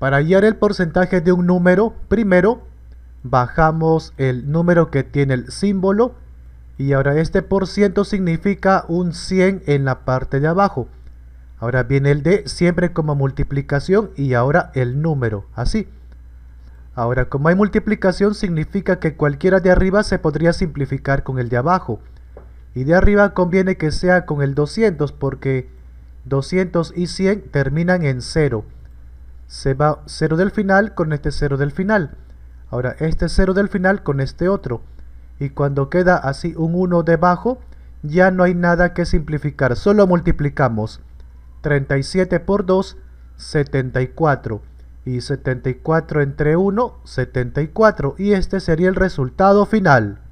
Para hallar el porcentaje de un número, primero bajamos el número que tiene el símbolo y ahora este por ciento significa un 100 en la parte de abajo. Ahora viene el de siempre como multiplicación y ahora el número, así. Ahora como hay multiplicación significa que cualquiera de arriba se podría simplificar con el de abajo. Y de arriba conviene que sea con el 200 porque 200 y 100 terminan en 0 se va 0 del final con este 0 del final. Ahora, este 0 del final con este otro. Y cuando queda así un 1 debajo, ya no hay nada que simplificar, solo multiplicamos. 37 por 2, 74. Y 74 entre 1, 74. Y este sería el resultado final.